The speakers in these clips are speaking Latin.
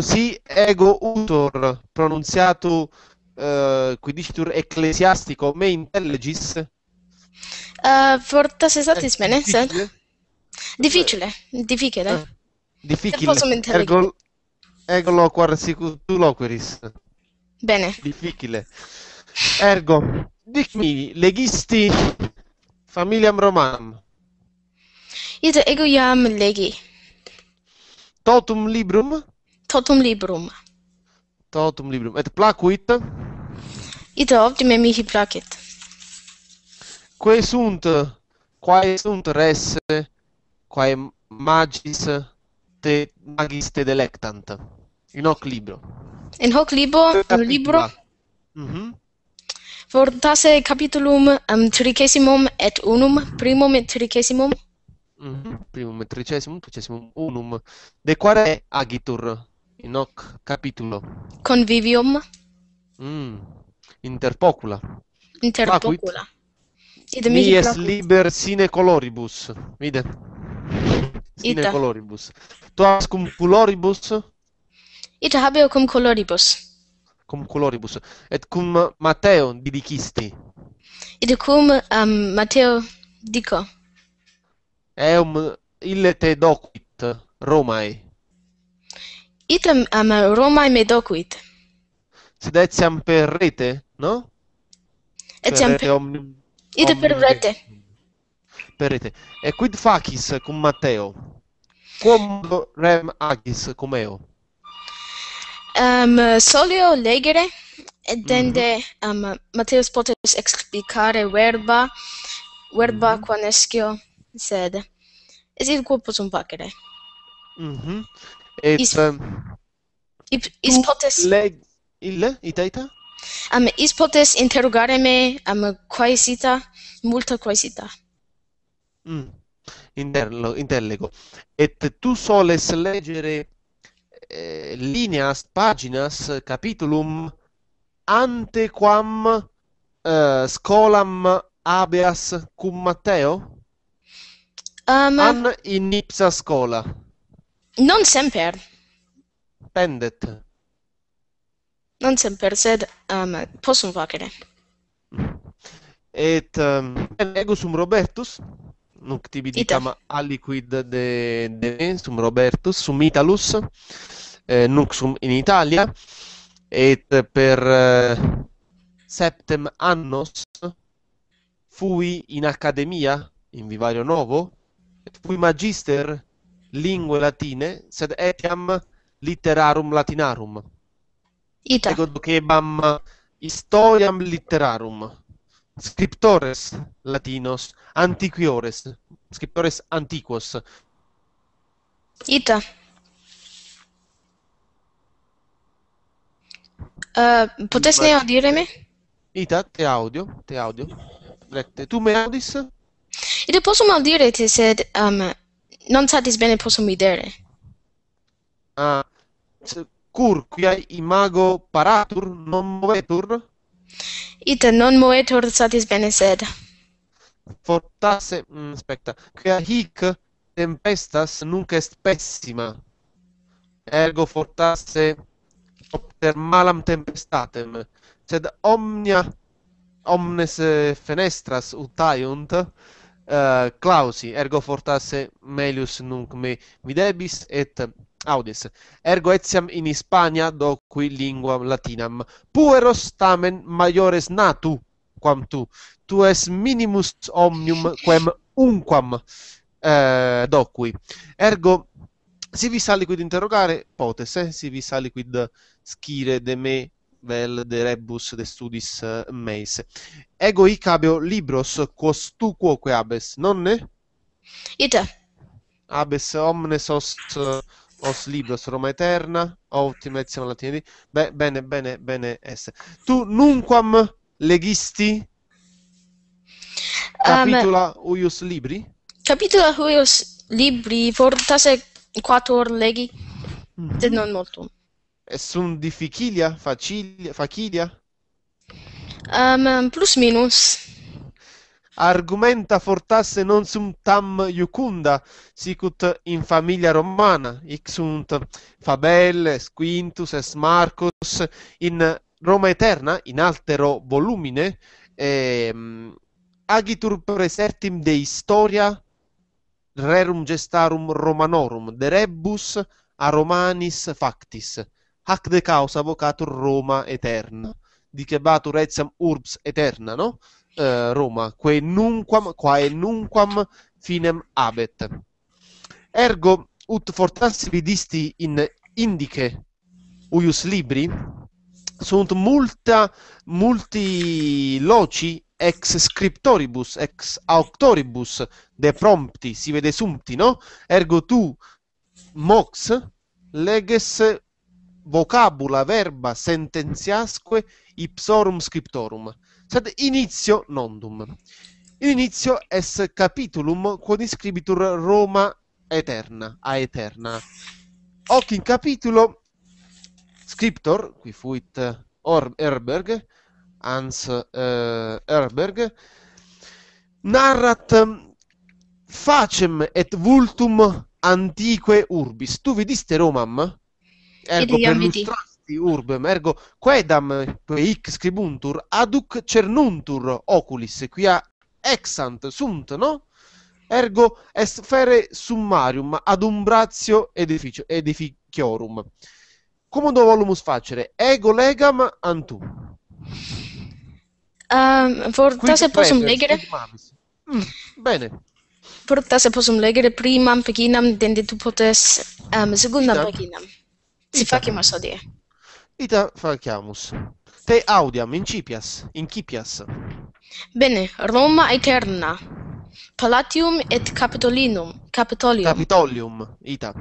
Si ego utor pronunziato eh, quidicitur ecclesiastico me intellegis? Uh, eh, fortas esatis eh, bene, eh, sed... Difficile, difficile. Eh, difficile. Ergo, ergo loquar tu loqueris. Bene. Difficile. Ergo, dicmi, legisti familiam romanam? Ite ego iam legi. Totum librum? totum librum. Totum librum. Et placuit? Ita optime mihi placet. Quae sunt, quae sunt res, quae magis te magis te delectant? In hoc libro. In hoc libro, in libro, mm fortasse capitulum um, tricesimum et unum, primum et tricesimum? Mm -hmm. Primum et tricesimum, tricesimum unum. De quare agitur? in hoc capitulo convivium mm. inter pocula inter pocula id mihi placuit liber sine coloribus vide sine Ita. coloribus as cum coloribus id habeo cum coloribus cum coloribus et cum Matteo didicisti? id cum um, Matteo dico eum ille te docuit romae Item am Romae medocuit. Sed etiam per rete, no? Etiam per omni. Ite per rete. Per rete. E quid facis cum Matteo? Quom rem agis cum eo? Am um, solio legere et tende mm -hmm. am um, uh, Matteo potes explicare verba verba mm -hmm. quanescio sed. Esse quo possum facere. Mhm. Mm et is, uh, is potest leg illa itaita am is potest interrogare me am quaesita multa quaesita mm. interlo interlego et tu soles legere eh, lineas paginas capitulum antequam eh, scolam habeas cum matteo Um, An in ipsa scola. Non semper. Pendet. Non semper sed um, possum vacere. Et um, ego sum Robertus nunc tibi dicam aliquid de de sum Robertus sum Italus eh, nunc sum in Italia et per eh, septem annos fui in academia in vivario novo et fui magister linguae latine sed etiam litterarum latinarum ita ego ducebam historiam litterarum scriptores latinos antiquiores scriptores antiquos ita Uh, Potes ne audire Ita, te audio, te audio. Tu me audis? Ida, posso maldire te, sed um, non satis bene possum videre. Ah, cur cui imago paratur non movetur? Ite non movetur satis bene sed. Fortasse, aspetta, mm, quia hic tempestas nunc est pessima. Ergo fortasse opter malam tempestatem, sed omnia omnes eh, fenestras utaiunt, uh, clausi ergo fortasse melius nunc me videbis et audis ergo etiam in Hispania docui linguam latinam pueros tamen maiores natu quam tu tu es minimus omnium quem unquam uh, eh, docui ergo si vi saliquid interrogare potes eh? si vi saliquid scire de me vel de rebus de studis eh, meis. Ego hic habeo libros quos tu quoque abes, nonne? Ita. Abes omnes host eh, os libros Roma Eterna, ottima lezione latina di... Be, bene, bene, bene est. Tu nunquam legisti ehm, capitula um, uius libri? Capitula uius libri fortasse quator leghi, mm -hmm. non molto. es un difficilia facilia facilia um, plus minus argumenta fortasse non sum tam iucunda sicut in familia romana ic sunt fabel quintus et marcus in roma eterna in altero volumine ehm, agitur presertim de historia rerum gestarum romanorum de rebus a romanis factis hac de causa avvocatur Roma eterna, dicebatur etiam urbs eterna, no? Eh, Roma, quae nunquam, quae nunquam finem abet. Ergo, ut fortas vidisti in indice uius libri, sunt multa, multi loci ex scriptoribus, ex auctoribus de prompti, si vede sumpti, no? Ergo tu, mox, leges vocabula verba sententiasque ipsorum scriptorum, sed inizio nondum. In inizio es capitulum quod inscribitur Roma eterna, a eterna. Hoc in capitulo scriptor, qui fuit Or Herberg, Hans eh, Herberg, narrat ehm, facem et vultum antique urbis. Tu vidiste Romam? ergo per lustrasti urbem, ergo quaedam eh, hic scribuntur, aduc cernuntur oculis, quia exant, sunt, no? Ergo est fere summarium ad umbratio edificio, edificiorum. Comodo volumus facere, ego legam antu. Um, ehm, Forta se possum leggere? Mm, bene. Forta se possum leggere primam paginam, dende tu potes um, secundam paginam. Si fa che Ita facciamus. Te audiam incipias, incipias. Bene, Roma aeterna. Palatium et Capitolinum, Capitolium. Capitolium, ita.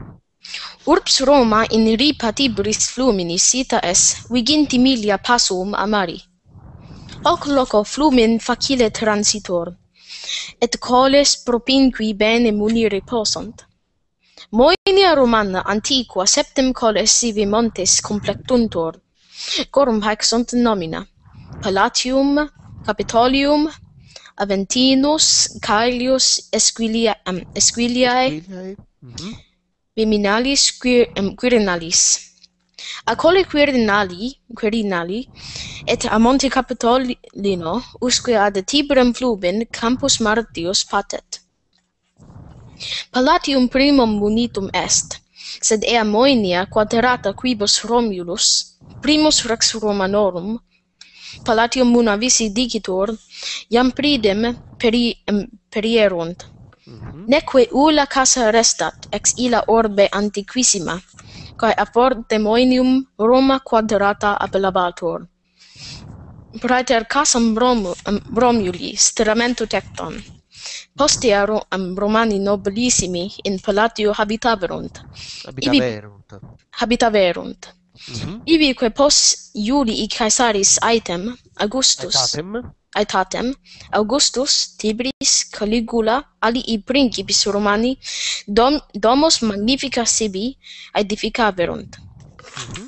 Urbs Roma in ripatibris flumini sita es, viginti milia passum amari. Hoc loco flumin facile transitor, et coles propinqui bene munire possunt. Moenia Romana antiqua septem colles sibi montes complectuntur. Corum haec sunt nomina. Palatium, Capitolium, Aventinus, Caelius, Esquilia, um, Esquiliae, mhm. Viminalis, quir, um, Quirinalis. A colle Quirinali, Quirinali, et a Monte Capitolino, usque ad Tiberem fluvin Campus Martius patet. Palatium primum bonitum est, sed ea moenia quaterata quibus Romulus, primus rex Romanorum, palatium munavisi dicitur, iam pridem peri, em, perierunt. Mm -hmm. Neque ula casa restat ex ila orbe antiquissima, quae aport de moenium Roma quaterata apelabatur. Praeter casam Rom, Romuli, steramentu tecton. Mm Post am Romani nobilissimi in palatio habitaverunt. Habitaverunt. habitaverunt. Mm -hmm. Ibi quae post Iulii Caesaris item Augustus, aetatem, aetatem Augustus, Tibris, Caligula, alii principis Romani, dom, domos magnifica sibi edificaverunt. Mm -hmm.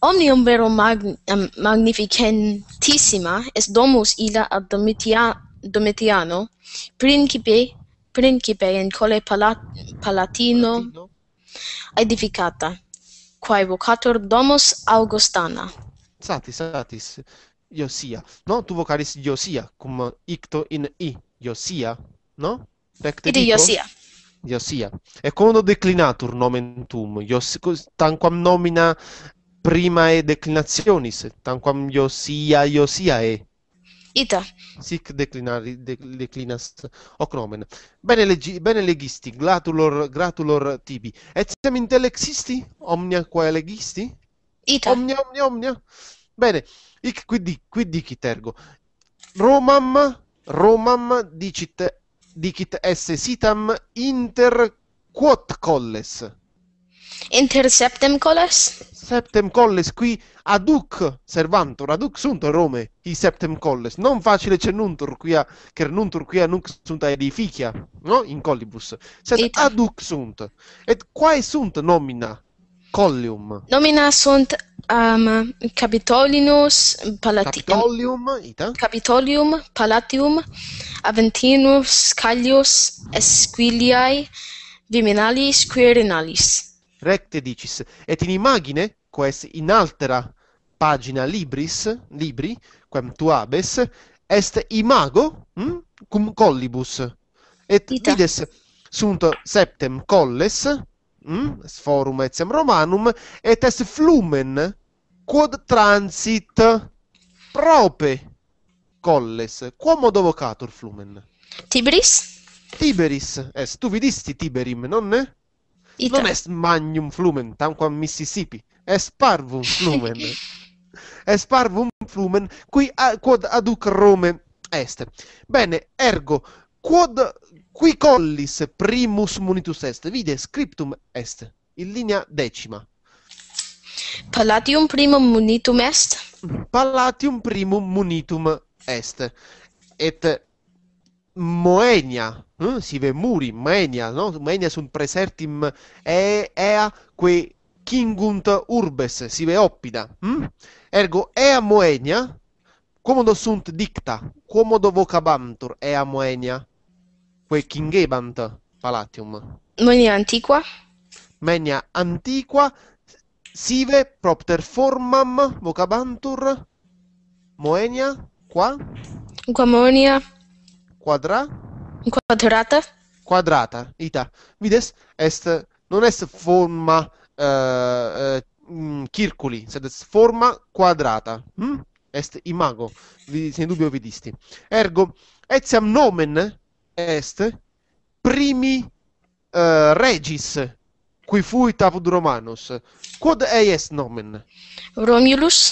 Omnium vero mag, um, magnificentissima est domus illa ad domitia Domitiano, principe principe in colle palat, palatino edificata quae vocator domus augustana satis satis iosia no tu vocaris iosia cum icto in i iosia no recte dico iosia iosia e quando declinatur nomen tum, ios tantquam nomina prima e declinationis tantquam iosia iosia e Ita. Sic declinari, de, declinas hoc nomen. Bene, legi, bene legisti, gratulor, gratulor tibi. Etiam intellexisti, omnia quae legisti? Ita. Omnia, omnia, omnia. Bene, ic quid, quid dicit ergo? Romam, Romam dicit, dicit esse sitam inter quot colles. inter septem colles septem colles qui aduc servantur aduc sunt rome i septem colles non facile cernuntur quia cernuntur quia nunc sunt edificia no in collibus sed et... aduc sunt et quae sunt nomina collium nomina sunt um, capitolinus palatium capitolium ita capitolium palatium aventinus callius esquiliae viminalis quirinalis recte dicis, et in imagine, quaes in altera pagina libris, libri, quem tu habes est imago hm, cum collibus, et Ita. vides sunt septem colles, hm, forum etiam Romanum, et est flumen, quod transit prope colles. Quomodo vocatur flumen? Tiberis? Tiberis, est, tu vidisti Tiberim, nonne? Ita. Non est magnum flumen, tamquam Mississippi, est parvum flumen. est parvum flumen, qui a, quod aduc Rome est. Bene, ergo, quod qui collis primus munitus est, vide, scriptum est, in linea decima. Palatium primum munitum est? Palatium primum munitum est. Et Moenia, eh? si ve muri, Moenia, no? Moenia sunt presertim e, ea que kingunt urbes, si ve oppida. Hm? Ergo ea Moenia, comodo sunt dicta, comodo vocabantur ea Moenia, que kingebant palatium. Moenia antiqua? Moenia antiqua, sive propter formam vocabantur Moenia qua? Qua Moenia quadra? Quadrata. Quadrata, ita. Vides, est, non est forma uh, uh, circuli, sed est forma quadrata. Mm? Est imago, vi, sen dubbio vidisti. Ergo, etiam nomen est primi uh, regis, qui fuit apud Romanus. Quod eies nomen? Romulus.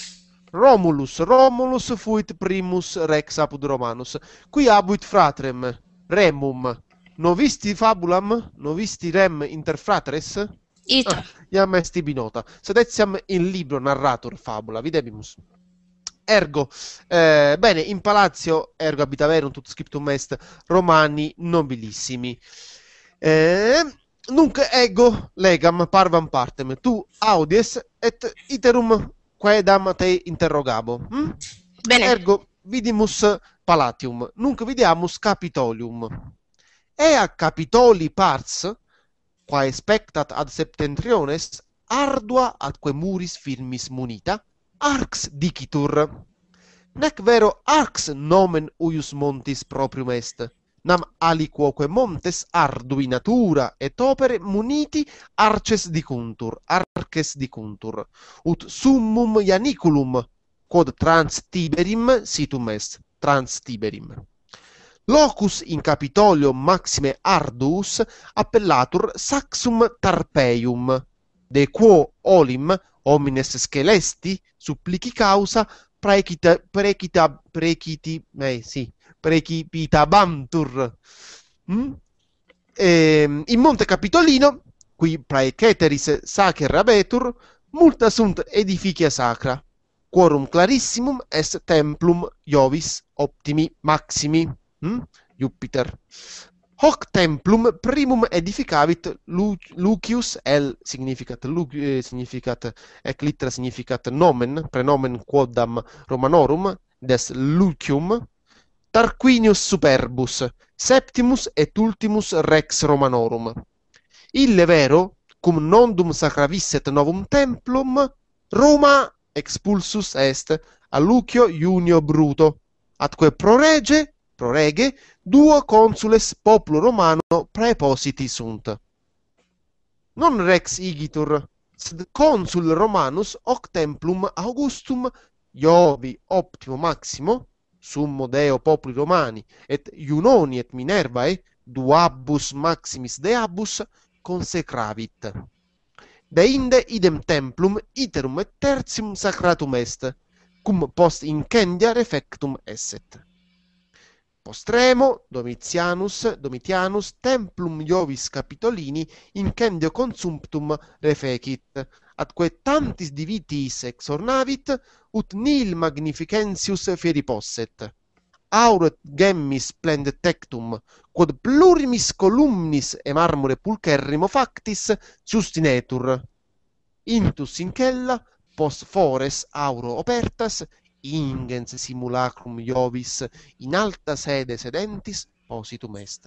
Romulus, Romulus fuit primus rex apud Romanus. Qui abuit fratrem, remum. Novisti fabulam, novisti rem interfratres? It. Ah, iam est ibi nota. Sed etiam in libro narrator fabula, videbimus. Ergo, eh, bene, in palazzo, ergo abitaverum, tut scriptum est, Romani nobilissimi. Eh, nunc ego legam parvam partem, tu audies et iterum Quaedam te interrogabo. Hm? Bene. Ergo, vidimus palatium. Nunc vidiamus capitolium. Ea capitoli pars, quae spectat ad septentriones, ardua atque muris firmis munita, arx dicitur. Nec vero arx nomen uius montis proprium est nam aliquoque montes ardui natura et opere muniti arces dicuntur, arces dicuntur, ut summum ianiculum, quod trans tiberim situm est, trans tiberim. Locus in Capitolio maxime arduus appellatur saxum tarpeium, de quo olim homines scelesti supplici causa praecita praecita praeciti mei eh, sì precipitabantur. Mm? E, ehm, in Monte Capitolino, qui prae ceteris sacer rabetur, multa sunt edificia sacra. Quorum clarissimum est templum Iovis optimi maximi, hm? Jupiter. Hoc templum primum edificavit Lu Lucius, l significat, Lu eh, significat, et litra significat nomen, prenomen quodam Romanorum, des Lucium, Tarquinius Superbus, Septimus et Ultimus Rex Romanorum. Ille vero, cum nondum sacravisset novum templum, Roma expulsus est a Lucio Iunio Bruto, atque pro rege, pro rege, duo consules poplu romano praepositi sunt. Non rex igitur, sed consul romanus hoc templum augustum, Iovi optimo maximo, summo deo populi romani et iunoni et minervae duabus maximis deabus consecravit deinde idem templum iterum et tertium sacratum est cum post incendia refectum esset postremo domitianus domitianus templum iovis capitolini incendio consumptum refecit atque tantis divitis exornavit ut nil magnificentius feri posset. Auret gemmis splendet tectum, quod plurimis columnis e marmore pulcherrimo factis sustinetur. Intus incella, post fores auro opertas, ingens simulacrum Iovis in alta sede sedentis, positum est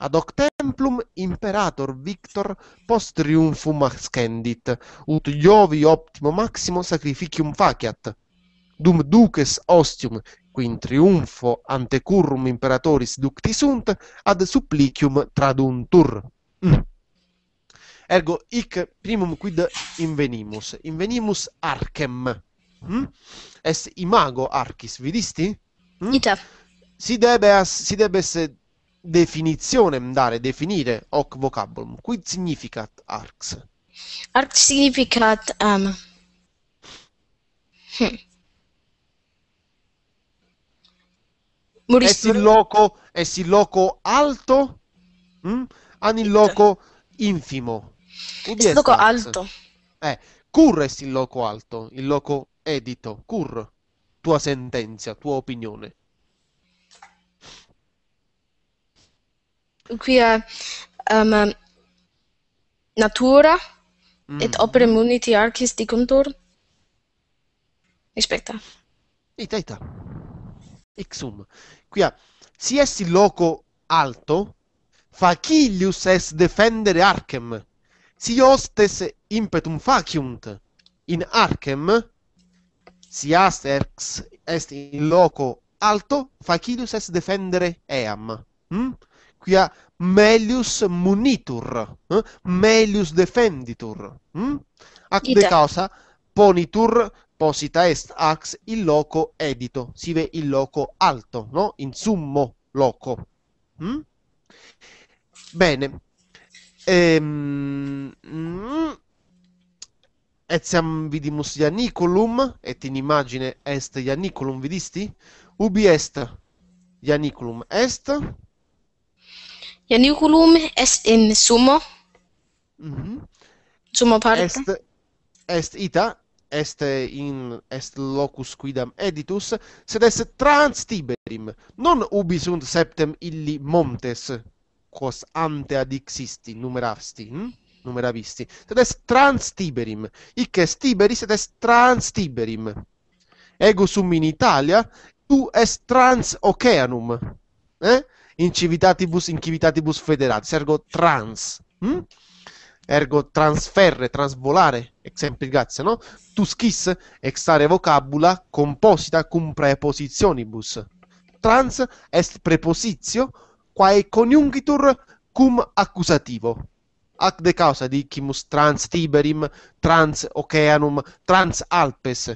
ad hoc templum imperator victor post triumphum ascendit ut iovi optimo maximo sacrificium faciat dum duces ostium qui in triumpho ante currum imperatoris ducti sunt ad supplicium traduntur mm. ergo hic primum quid invenimus invenimus archem mm? est imago archis vidisti mm? ita si debes si debes definizione dare, definire hoc vocabulum. Quid significat arx? Arx significat um... hm. Es il loco, es in loco alto, mm? Hm? an il loco infimo. Quindi es loco arx. alto. Eh, cur es in loco alto, il loco edito, cur, tua sentenza, tua opinione. quia um, natura mm. et opere muniti arcis dicuntur? Expecta. Ita, ita. Ixum. Quia, si est in loco alto, facilius est defendere arcem. Si hostes impetum faciunt in arcem, si asterx est in loco alto, facilius est defendere eam. Mm? Quia melius munitur, eh? melius defenditur. Hm? Ac Ita. de causa ponitur posita est ax il loco edito, si ve in loco alto, no? In summo loco. Hm? Bene. Ehm, mm, etiam vidimus ianiculum, et in immagine est ianiculum, vidisti? Ubi est ianiculum est, Janiculum est in sumo Mhm. Mm summo parte. Est est ita est in est locus quidam editus sed est trans Tiberim. Non ubi sunt septem illi montes quos ante adixisti numerasti, hm? numeravisti. Sed est trans Tiberim. Hic est Tiberis sed est trans Tiberim. Ego sum in Italia, tu est trans Oceanum. Eh? in civitatibus in civitatibus federati, ergo trans, hm? ergo transferre, transvolare, exempli grazie, no? Tuscis extare vocabula composita cum prepositionibus. Trans est prepositio quae coniungitur cum accusativo ac de causa dicimus trans Tiberim, trans Oceanum, trans Alpes.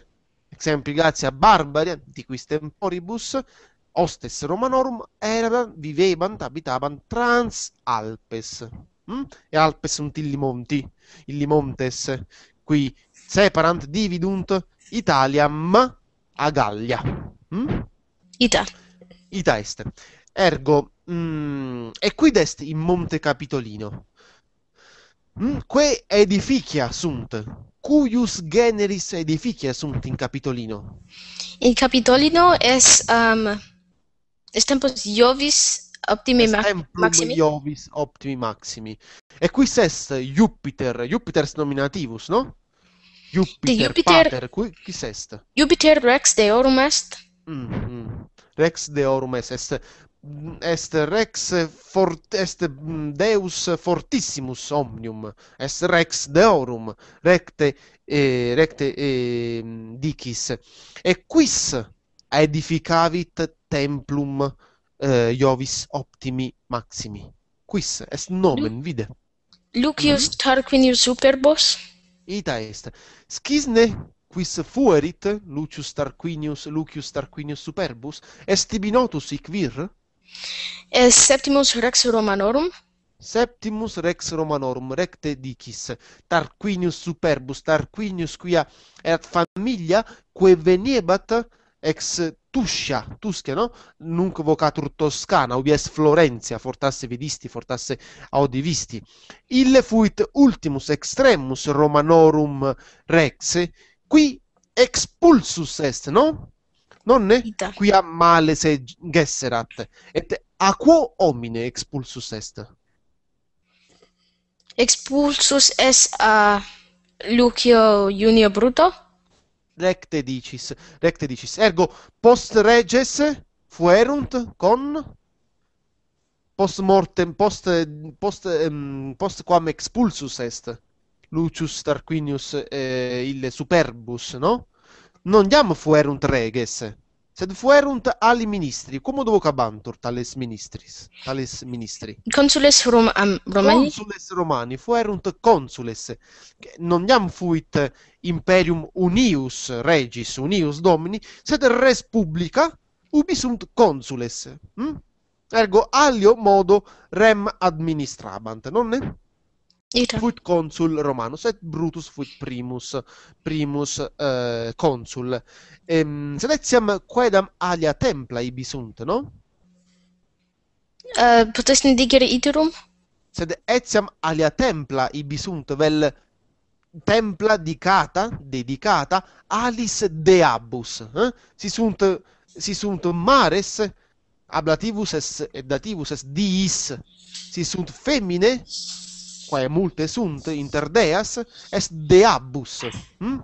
Exempli grazie a Barbaria, di quis temporibus, hostes Romanorum erano, vivevant, abitavant trans Alpes. Mm? E Alpes sunt illimonti, illimontes, qui separant dividunt Italiam a Gallia. Mm? Ita. Ita est. Ergo, mm, e quid est in Monte Capitolino? Mm, que edificia sunt, cuius generis edificia sunt in Capitolino? In Capitolino es... Um... est tempus Iovis optimi est maximi? Est Iovis optimi maximi. E qui est Jupiter, Jupiter est nominativus, no? Jupiter, Jupiter pater, qui, qui est? Jupiter rex deorum est? Mm -hmm. Rex deorum est, est est rex fort est deus fortissimus omnium est rex deorum recte eh, recte eh, dicis et quis edificavit templum uh, eh, Jovis optimi maximi. Quis est nomen Lu vide? Lucius mm. Tarquinius Superbos? Ita est. Scisne quis fuerit Lucius Tarquinius, Lucius Tarquinius Superbus, est tibi notus hic vir? Est septimus rex Romanorum? Septimus rex Romanorum, recte dicis, Tarquinius Superbus, Tarquinius quia erat familia, quae veniebat ex Tuscia, Tuscia, no? Nunc vocatur Toscana, ubi est Florentia, fortasse vidisti, fortasse audivisti. visti. Ille fuit ultimus extremus Romanorum rex, qui expulsus est, no? Non ne? Qui a male se gesserat. Et a quo homine expulsus est? Expulsus est a Lucio Junio Bruto? recte dicis, recte dicis. Ergo post reges fuerunt con post mortem post post, um, ehm, post quam expulsus est Lucius Tarquinius eh, il superbus, no? Non diamo fuerunt reges. Sed fuerunt ali ministri. Cum vocabantur tales ministris? Tales ministri. Consules Rom Romani? Consules Romani. Fuerunt consules. Non iam fuit imperium unius regis, unius domini, sed res publica ubi sunt consules. Mm? Ergo alio modo rem administrabant, nonne? Fut consul Romanus et Brutus fut primus, primus eh, consul. Ehm, sedeziam quaedam alia templa ibi sunt, no? Uh, eh, potesni digere iterum? Sed etiam alia templa ibi sunt, vel templa dicata, dedicata, alis deabus. Eh? Si, sunt, si sunt mares, ablativus es, et dativus diis, si sunt femmine, quae multe sunt inter deas est deabus hm?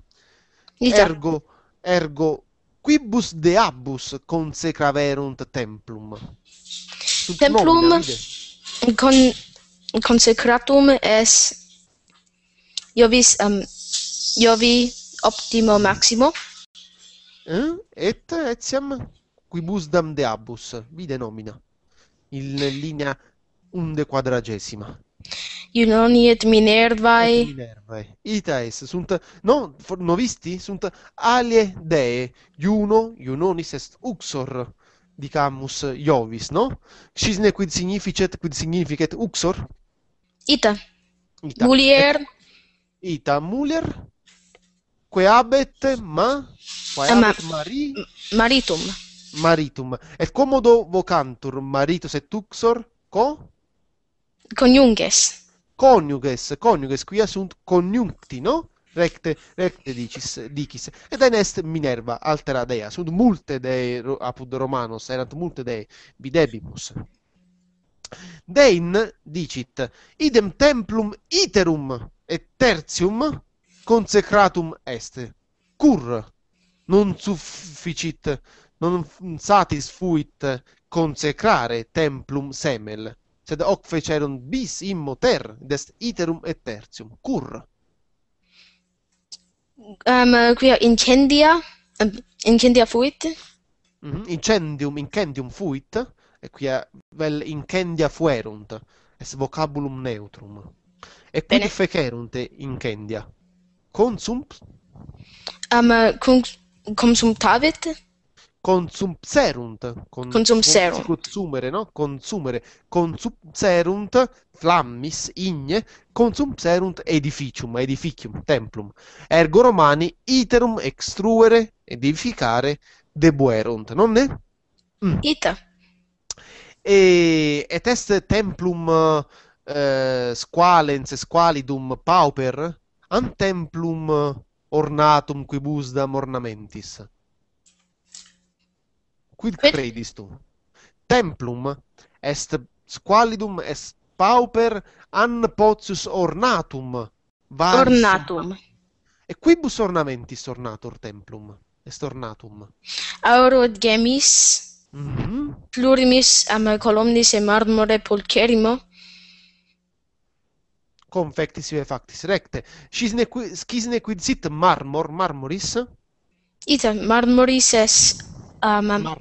ergo ergo quibus deabus consecraverunt templum templum con consecratum est iovis um, iovi optimo maximo eh? et etiam quibus dam deabus vide nomina in linea unde quadragesima Iu et iet minervae. Minervae. Ita es, sunt, no, no visti? Sunt alie dee. Iu no, est uxor, dicamus Iovis, no? Cisne quid significet, quid significet uxor? Ita. Ita. Mulier. Ita, mulier. Que abet ma? Que abet mari? Maritum. Maritum. Et comodo vocantur maritus et uxor? Co? Coniunges. Coniunges. coniuges, coniuges qui sunt coniuncti, no? recte, recte dicis, dicis, ed est Minerva, altera dea, sunt multe dei apud romanos, erant multe dei videbimus. Dein dicit, idem templum iterum et tertium consecratum est, cur non sufficit, non satis fuit consecrare templum semel, sed hoc fecerunt bis in moter dest iterum et tertium cur am um, quia incendia incendia fuit mm -hmm. incendium incendium fuit et quia vel incendia fuerunt est vocabulum neutrum et quid fecerunt incendia consum am um, cum consumtavit consumserunt, con, consumserunt. consumere, no? Consumere, consumserunt, flammis, igne, consumserunt edificium, edificium, templum. Ergo romani iterum extruere, edificare, debuerunt, non è? Mm. Ita. E, et est templum eh, squalens, squalidum, pauper, antemplum ornatum quibusdam ornamentis. quid credis tu? Templum est squalidum est pauper an potius ornatum ornatum et quibus ornamentis ornatur templum est ornatum aurud gemis mm -hmm. plurimis am columnis et marmore pulcherimo confectis ve factis recte scisne scisne quid sit marmor marmoris ita marmoris est um, marmor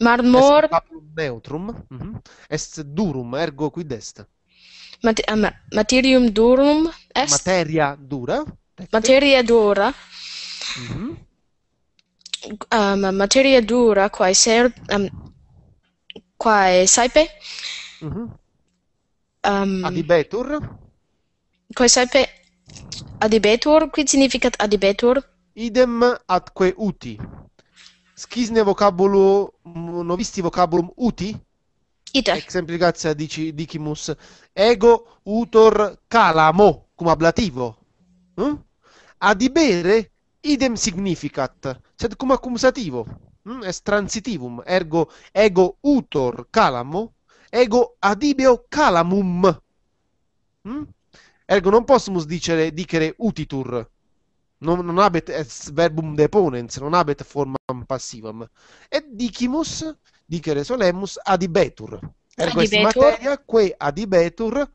marmor est neutrum mm est durum ergo quid est Mat materium durum est materia dura materia dura mm -hmm. um, materia dura quae ser um, quae saepe mm -hmm. um, adibetur quae saepe adibetur quid significat adibetur idem atque uti schizne vocabulu, novisti vocabulum uti, Iter. exemplicația dici, dicimus, ego utor calamo, cum ablativo. Mm? Adibere idem significat, sed cum accusativo, mm? Hm? est transitivum, ergo ego utor calamo, ego adibeo calamum. Mm? Ergo non possumus dicere, dicere utitur, non, non habet est verbum deponens, non habet formam passivam, et dicimus, dicere solemus, adibetur. Ergo adibetur. est materia, que adibetur...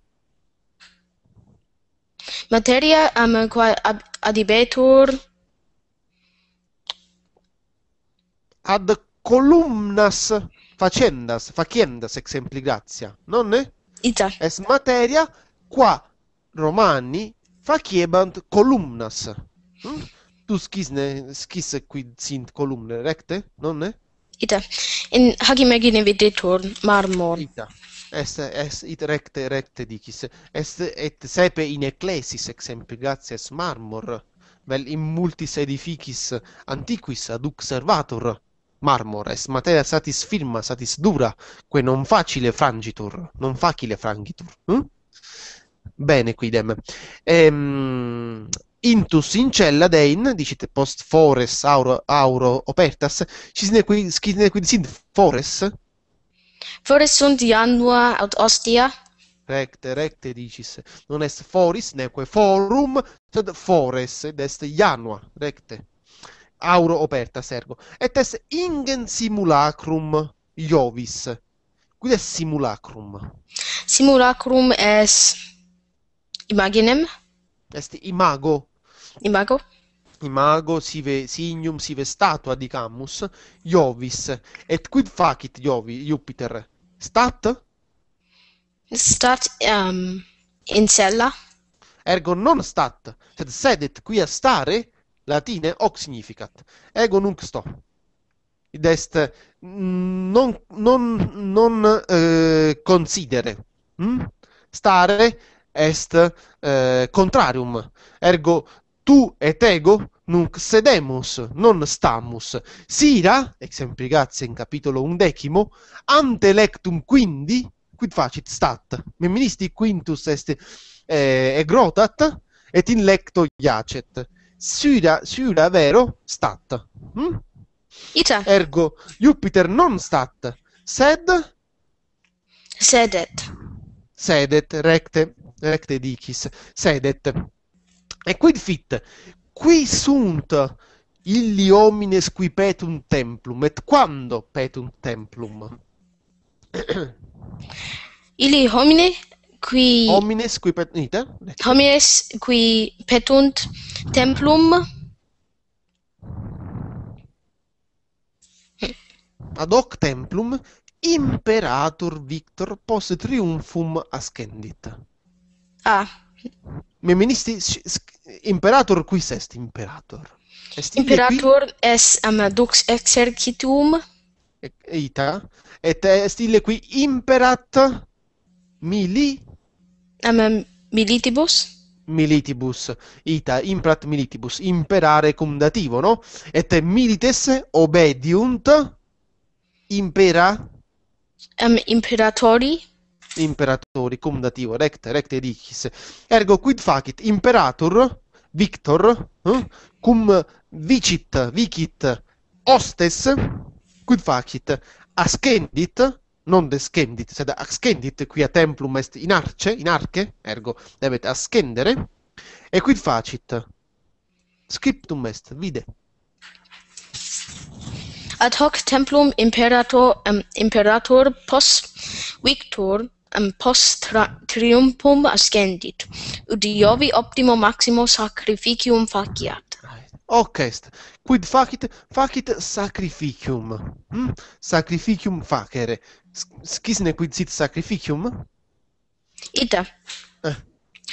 Materia um, qua adibetur... Ad columnas facendas, faciendas, exempli grazia, non è? Exact. Est materia qua Romani faciebant columnas. Tu schizne, schise qui sint columne recte, non ne? Ita. In hagi megine videtur marmor. Ita. Est, est it recte recte dicis. Est et sepe in ecclesis exempli gratias marmor vel in multis edificis antiquis ad observator marmor est materia satis firma satis dura que non facile frangitur non facile frangitur hm? bene quidem ehm intus in cella dein dicit post fores auro auro opertas si sine qui scine qui sint fores fores sunt iannua aut ostia recte recte dicis non est foris neque forum sed fores est iannua, recte auro operta sergo et est ingen simulacrum iovis quid est simulacrum simulacrum est imaginem est imago Imago Imago sive signum sive statua dicamus, Camus Iovis et quid facit Iovi Jupiter Stat Stat um, in cella Ergo non stat sed sedet qui a stare latine hoc significat Ego nunc sto Id est non non non eh, considere hm stare est eh, contrarium ergo tu et ego nunc sedemus, non stamus. Sira, exempligatio in capitolo undecimo, ante lectum quindi, quid facit stat, memministi quintus est eh, egrotat, et in lecto iacet. Sira, sira vero stat. Hm? Ita. Ergo, Jupiter non stat, sed... Sedet. Sedet, recte, recte dicis, sedet E quid fit? Qui sunt illi homines qui petunt templum. Et quando petunt templum? Illi homines qui Homines qui petunt. Homines qui petunt templum. Ad hoc templum imperator Victor post triumphum ascendit. Ah, Me imperator qui est imperator. Est imperator est amadux exercitum ita et est ille qui imperat mili am militibus militibus ita imperat militibus imperare cum dativo no et milites obediunt impera am imperatori imperatori cum dativo recte recte dicis ergo quid facit imperator victor eh, cum vicit vicit hostes quid facit ascendit non descendit sed ascendit qui a templum est in arce in arche ergo debet ascendere et quid facit scriptum est vide ad hoc templum imperator um, imperator post victor am post triumphum ascendit ut iovi optimo maximo sacrificium faciat right. ok est quid facit facit sacrificium hm? sacrificium facere scisne quid sit sacrificium ita eh.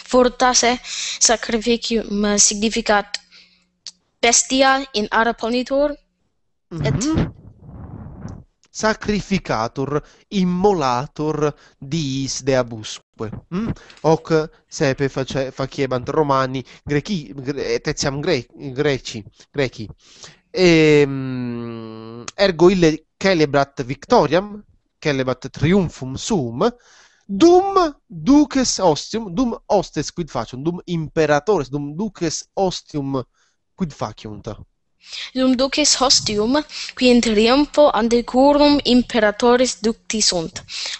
fortasse sacrificium significat bestia in ara ponitor mm -hmm. et mhm. sacrificator, immolator diis deabusque. Mm? Hoc sepe faciebant romani greci, gre, tetiam gre, greci, greci. E, um, ergo ille celebrat victoriam, celebrat triumphum sum, dum duces ostium, dum hostes quid faciunt, dum imperatores, dum duces ostium quid faciunt. Dum duces hostium, qui in triumfo ante curum imperatoris ducti sunt,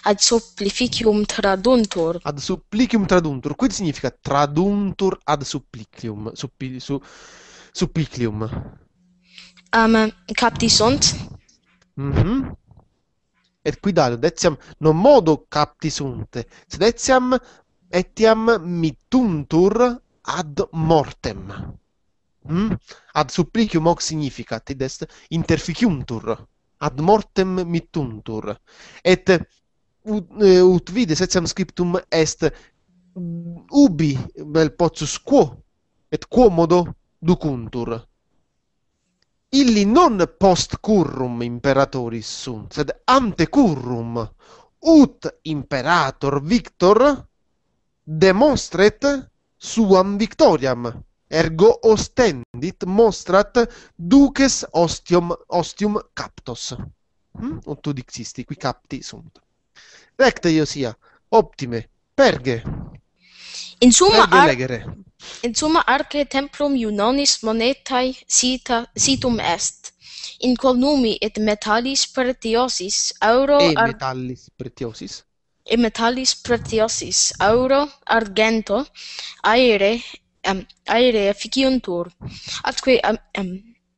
ad supplicium traduntur. Ad supplicium traduntur, quid significa traduntur ad supplicium? Suppi, su, supplicium. Um, capti sunt. Mm -hmm. Et qui dado, etiam non modo capti sunt, sed etiam, etiam mituntur ad mortem mm? ad supplicium hoc significat id est interficiuntur ad mortem mittuntur et ut, eh, ut vides etiam scriptum est ubi vel potus quo et quo modo ducuntur illi non post currum imperatoris sunt sed ante currum ut imperator victor demonstret suam victoriam ergo ostendit mostrat duces ostium ostium captos hm tu dixisti qui capti sunt recte io sia optime perge in summa arc templum iunonis monetae sita situm est in cognomi et metallis pretiosis auro et ar... metallis pretiosis et metallis pretiosis auro argento aere um, aere tour atque um, um,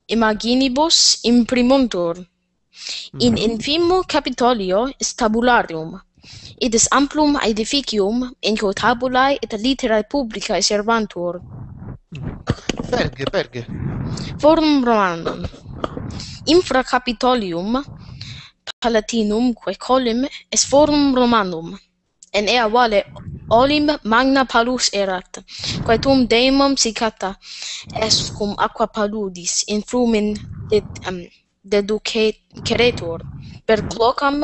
imaginibus imprimuntur. In mm. infimo capitolio est tabularium, id est amplum aedificium, in quo tabulae et literae publicae servantur. Perge, perge. Forum Romanum. Infra capitolium, palatinum, collem, colim, est forum Romanum en ea vale olim magna palus erat quae tum daemon sicata est cum aqua paludis in flumen et um, deducet per cloacam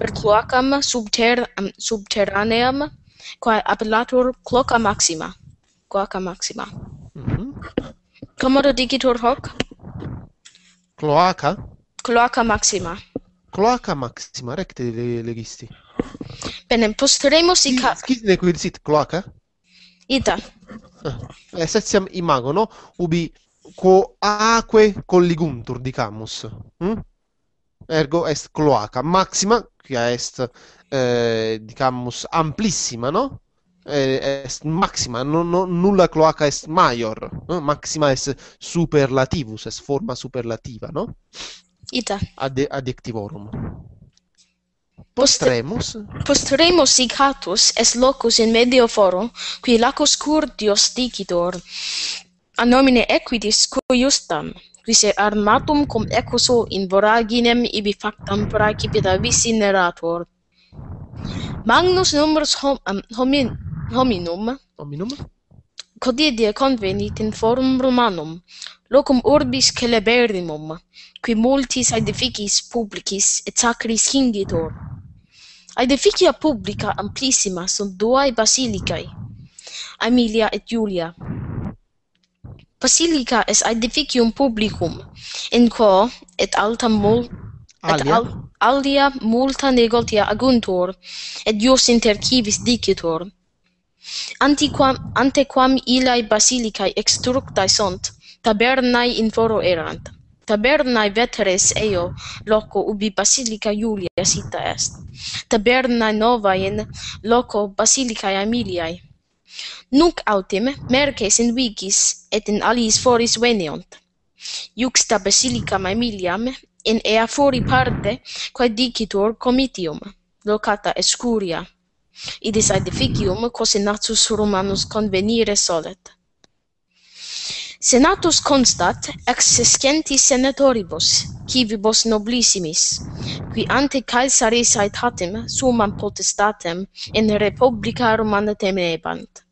per cloacam subter um, subterraneam quae appellatur cloaca maxima cloaca maxima mm -hmm. comodo digitur hoc cloaca cloaca maxima cloaca maxima recte legisti Bene, imposteremo si sì, Scrivete quel sit cloaca? Ita. Eh, eh setiam no? ubi coaque colliguntur dicamus. Mm? Ergo est cloaca maxima, quia est eh, dicamus amplissima, no? Eh, est maxima, no, no, nulla cloaca est maior, no? maxima est superlativus, est forma superlativa, no? Ita. Ad adjectivorum. Postremus Postremus sic hatus est locus in medio foro qui lacus cur dios dicitor a nomine equitis cuiustam qui se armatum cum equuso in voraginem ibi factam praecipita visi narrator Magnus numerus hom, homin, hominum hominum Codie convenit in forum Romanum locum urbis celeberrimum qui multis edificis publicis et sacris cingitur, Aedificia publica amplissima sunt duae basilicae, Aemilia et Julia. Basilica est aedificium publicum, in quo et alta mul et al alia multa negotia aguntur, et ius inter civis dicitur. Antiquam, antequam ilae basilicae extructae sunt, tabernae in foro erant tabernae veteres eo loco ubi basilica Iulia sita est, tabernae novae in loco basilicae Emiliae. Nunc autem merces in vigis et in alis foris veniunt. Iuxta basilicam Emiliam in ea fori parte quae dicitur comitium, locata escuria. Idis aedificium, quos in natus Romanus convenire solet. Senatus constat ex sescenti senatoribus, civibus noblissimis, qui ante caesaris aetatem sumam potestatem in republica romana temebant.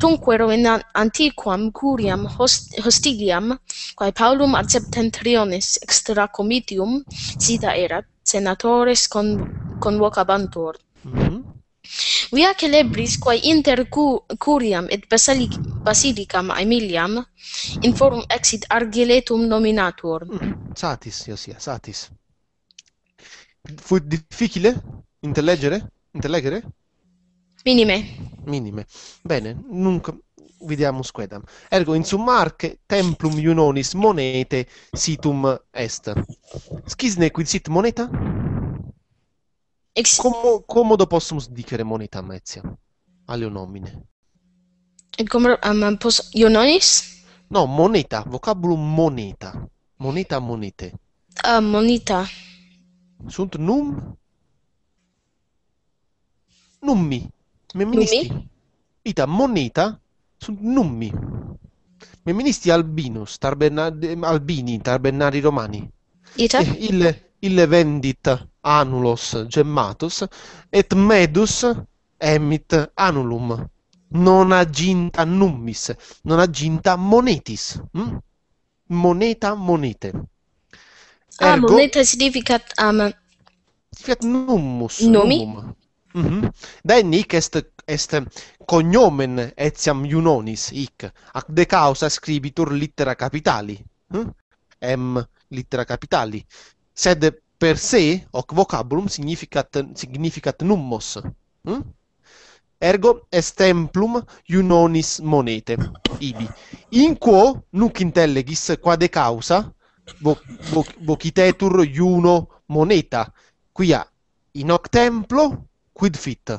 Tunque in antiquam curiam host hostiliam, quae paulum acceptentriones extra comitium, sita erat, senatores con convocabantur. Mm -hmm via celebris quae inter cu curiam et basilic basilicam aemiliam in forum exit argiletum nominatur mm, satis ossia, satis fu difficile intellegere intellegere minime minime bene nunc vidiamo squedam ergo in sum templum iunonis monete situm est scisne quid sit moneta Ex... Como, comodo possum dicere moneta etiam, Alle nomine. E come um, pos, iononis? No, moneta, vocabulum moneta. Moneta monete. Ah, uh, moneta. Sunt num? Nummi. Memministi. Nummi? Ita moneta sunt nummi. Memministi albinus, tarbenna, albini, tarbennari romani. Ita? Il, eh, il vendita anulos gemmatus, et medus emit anulum, non aginta nummis, non aginta monetis. Mm? Moneta, monete. Ah, Ergo, moneta significa... Um... Significa nummus. Nomi? Numum. Mm -hmm. Da hic est, est cognomen etiam iunonis hic, ac de causa scribitur littera capitali. Mm? Hm? M littera capitali. Sed per se hoc vocabulum significat significat nummos. Hm? Ergo est templum Iunonis monete ibi. In quo nunc intellegis quad de causa vocitetur Iuno moneta quia in hoc templo quid fit.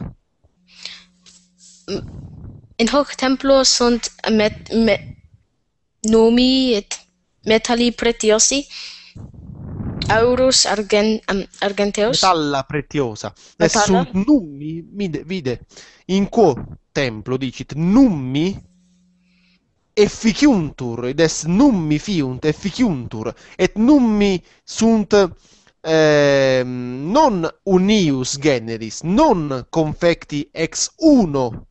Mm, in hoc templo sunt met, met nomi et metalli pretiosi Aurus argen, um, Argenteus. Metalla preziosa. Nessun nummi mide, vide in quo templo dicit nummi efficiuntur ed es nummi fiunt efficiuntur et nummi sunt eh, non unius generis non confecti ex uno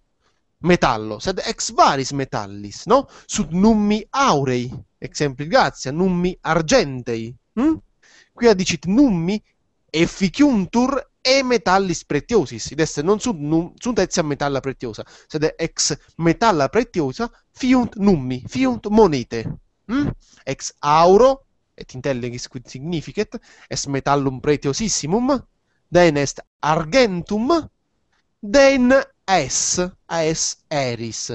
metallo, sed ex varis metallis, no? Sub nummi aurei, exempli grazia, nummi argentei. Hm? quia dicit nummi efficiuntur e metallis pretiosis, ed esse non sunt, num, sunt etiam metalla pretiosa, sed ex metalla pretiosa fiunt nummi, fiunt monete. Mm? Ex auro, et intelligis quid significet, est metallum pretiosissimum, den est argentum, den es, es eris.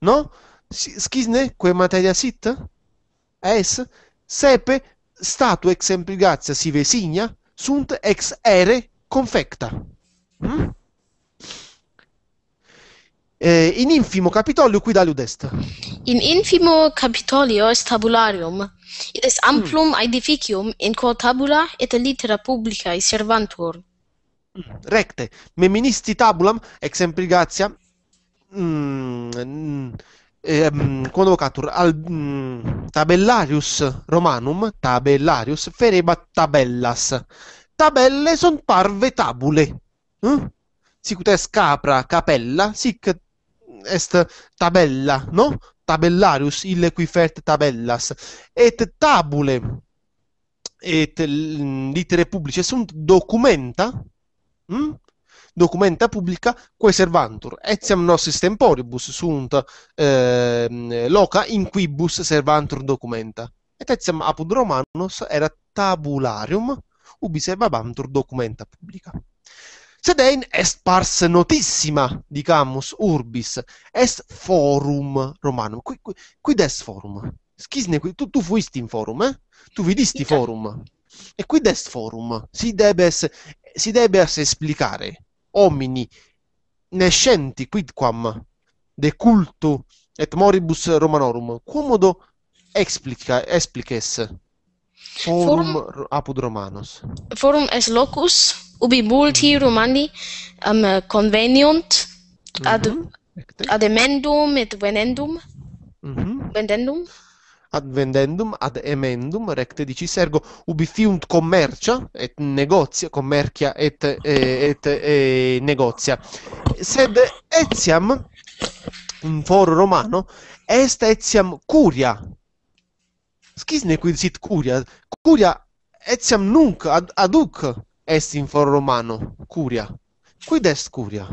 No? Schisne, quae materia sit? Es? sepe statu ex empligazia si vesigna, sunt ex ere confecta. Mm? Eh, in infimo Capitolio qui daliud est. In infimo Capitolio est tabularium, id est amplum mm. aedificium in quo tabula et litera publicae servantur. Recte, meministi tabulam ex empligatia mm, ehm, vocatur al mh, mm, tabellarius romanum tabellarius ferebat tabellas tabelle son parve tabule eh? sic est capra capella sic est tabella no tabellarius ille qui fert tabellas et tabule et mm, litere publice sunt documenta mh? Hm? documenta publica, quae servantur, etiam nosis temporibus sunt eh, loca in quibus servantur documenta. Et etiam apud Romanos era tabularium, ubi servabantur documenta publica. Sed ein est pars notissima, dicamus, urbis, est forum Romanum. Qui, qui, quid est forum? Schisne, qui, tu, tu fuisti in forum, eh? Tu vidisti forum. E qui est forum? Si debes, si debes esplicare. homini nescenti quidquam de cultu et moribus romanorum quomodo explica explices forum, forum apud romanos forum est locus ubi multi mm-hmm. romani um, conveniunt ad mm -hmm. ad emendum et venendum mm -hmm. venendum ad vendendum ad emendum recte dici sergo ubi fiunt commercia et negozia commercia et et, et, et, negozia sed etiam in foro romano est etiam curia scisne quid sit curia curia etiam nunc ad, ad est in foro romano curia quid est curia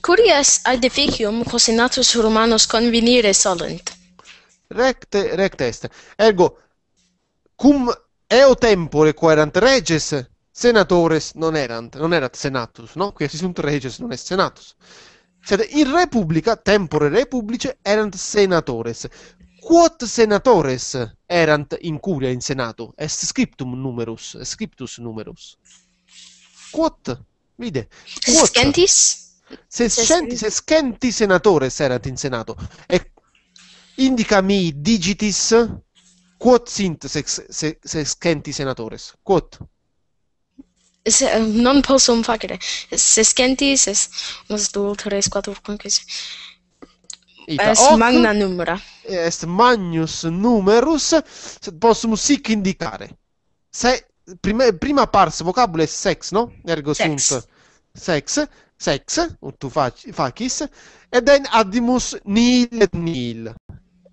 curia est ad efficium cosinatus romanos convenire solent recte, rect est. Ergo, cum eo tempore quarant reges, senatores non erant, non erat senatus, no? Qui sunt reges, non è senatus. Sed in repubblica, tempore republice, erant senatores. Quot senatores erant in curia in senato? Est scriptum numerus, est scriptus numerus. Quot, vide, quot. Scentis? Se, scenti, se scenti senatores erant in senato, e indica mi digitis quod sint sex sex scenti senatores quod se, eh, non possum facere se scenti se mos tu tres quattro quinque est magna numera est magnus numerus sed possum sic indicare se prima prima pars vocabulo sex no ergo sex. sunt sex sex ut tu facis ed en adimus nil et nil